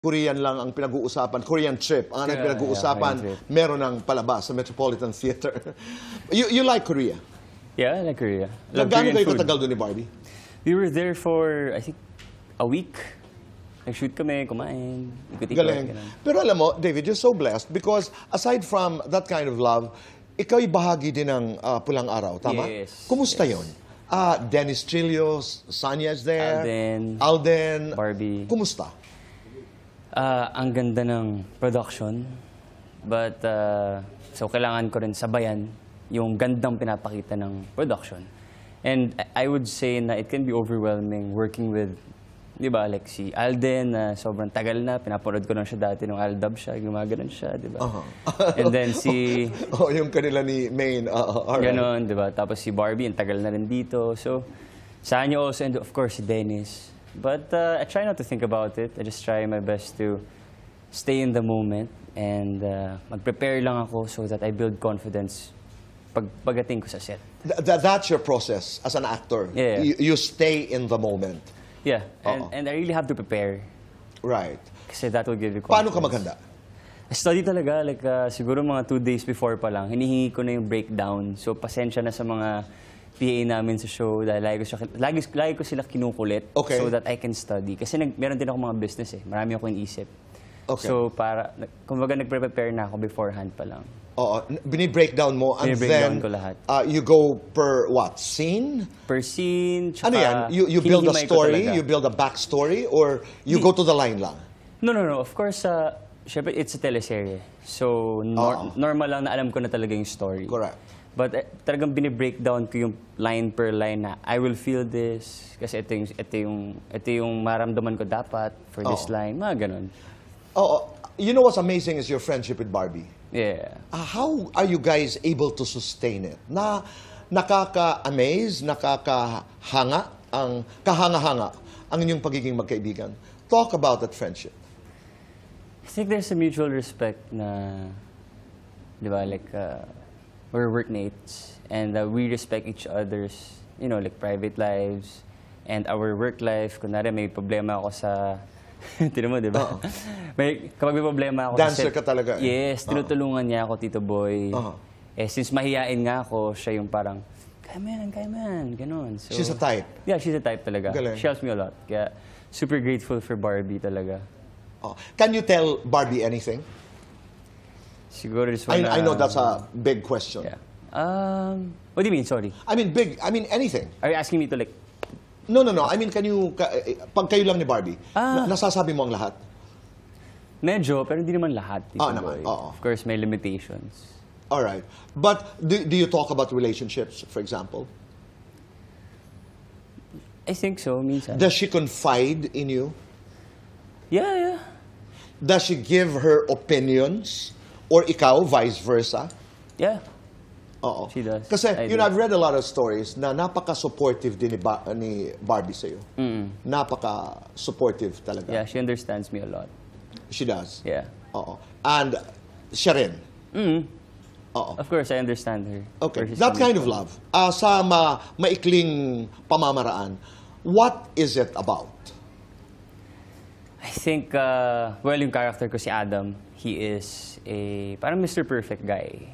Korean lang ang pinag-uusapan, Korean trip, ang yeah, pinag-uusapan, yeah, meron ng palabas sa Metropolitan Theater. you, you like Korea? Yeah, I like Korea. Love Gano'n kayo katagal doon ni Barbie? We were there for, I think, a week. Nag-shoot kami, kumain, ikot-ikot. Galing. Pero alam mo, David, you're so blessed because aside from that kind of love, ikaw'y bahagi din ng uh, Pulang Araw, tama? Yes. Kumusta yes. yon? Uh, ah, Dennis Trillo, Sanya's is there. Alden. Alden. Barbie. Kumusta? Uh, ang ganda ng production. But, uh, so kailangan ko rin sabayan yung gandang pinapakita ng production. And I would say na it can be overwhelming working with, di ba, like si Alden na uh, sobrang tagal na, pinapanood ko lang siya dati nung Aldab siya, gumaganon siya, di ba? Uh -huh. And then si... oh, yung kanila ni Maine, uh -huh. right. Ganon, di ba? Tapos si Barbie, ang tagal na rin dito. So, sa also, and of course si Dennis. But uh, I try not to think about it. I just try my best to stay in the moment and uh, mag-prepare lang ako so that I build confidence pag pagating ko sa set. Th that's your process as an actor. Yeah, yeah. You, stay in the moment. Yeah, and, uh -oh. and I really have to prepare. Right. Kasi that will give you confidence. Paano ka maganda? I study talaga, like uh, siguro mga two days before pa lang, hinihingi ko na yung breakdown. So pasensya na sa mga PA namin sa show dahil lagi ko, siya, lagi, lagi ko sila kinukulit okay. so that I can study. Kasi nag, meron din ako mga business eh. Marami akong isip. Okay. So, para, kumbaga nag-prepare na ako beforehand pa lang. Oo, bini-breakdown mo and bini then ko lahat. Uh, you go per what? Scene? Per scene, tsaka Ano yan? You, you build a story, you build a backstory, or you Di. go to the line lang? No, no, no. Of course, uh, syempre it's a teleserye. So, nor- ah. normal lang na alam ko na talaga yung story. Correct. But eh, talagang binibreakdown ko yung line per line na I will feel this kasi ito yung, ito yung, ito yung maramdaman ko dapat for this Oo. line. Mga ganun. Oh, you know what's amazing is your friendship with Barbie. Yeah. Uh, how are you guys able to sustain it? Na nakaka-amaze, nakakahanga, ang kahanga-hanga ang inyong pagiging magkaibigan. Talk about that friendship. I think there's a mutual respect na, di ba, like, uh, we're workmates and uh, we respect each other's, you know, like private lives and our work life. Kunwari, may problema ako sa... Tinan mo, di ba? Uh -huh. may, kapag may problema ako... Dancer set, ka talaga. Eh. Yes, tinutulungan uh -huh. niya ako, Tito Boy. Uh -huh. Eh, since mahihain nga ako, siya yung parang, kaya mo yan, kaya mo ganun. So, she's a type? Yeah, she's a type talaga. Galing. She helps me a lot. Kaya, super grateful for Barbie talaga. Oh. Can you tell Barbie anything? Siguro this I, I know that's a um, big question. Yeah. Um, what do you mean? Sorry. I mean big. I mean anything. Are you asking me to like? No, no, no. I mean, can you, ka, pag kayo lang ni Barbie, Ah. nasasabi mo ang lahat? Medyo, pero hindi naman lahat. Tito ah, naman. Boy. Eh? Oo. Of course, may limitations. All right. But do, do you talk about relationships, for example? I think so, minsan. Does she confide in you? yeah, yeah. Does she give her opinions? Or ikaw, vice versa? Yeah. Oo. She does. Kasi, you know, I've read a lot of stories na napaka-supportive din ni, Bar ni Barbie sa'yo. Mm. Napaka-supportive talaga. Yeah, she understands me a lot. She does? Yeah. Oo. And siya rin? Mm. Oo. Of course, I understand her. Okay. That kind of love, uh, sa ma maikling pamamaraan, what is it about? I think, uh, well, yung character ko si Adam, he is a parang Mr. Perfect guy.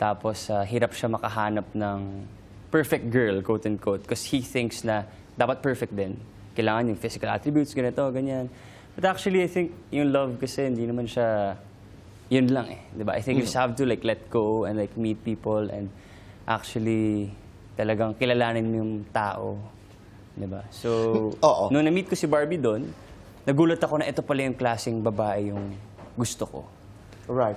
Tapos, uh, hirap siya makahanap ng perfect girl, quote-unquote, because he thinks na dapat perfect din. Kailangan yung physical attributes, ganito, ganyan. But actually, I think yung love kasi hindi naman siya yun lang eh. Diba? I think mm. you just have to like let go and like meet people and actually talagang kilalanin yung tao. Diba? So, Oo. nung na-meet ko si Barbie doon, nagulat ako na ito pala yung klaseng babae yung gusto ko. Right.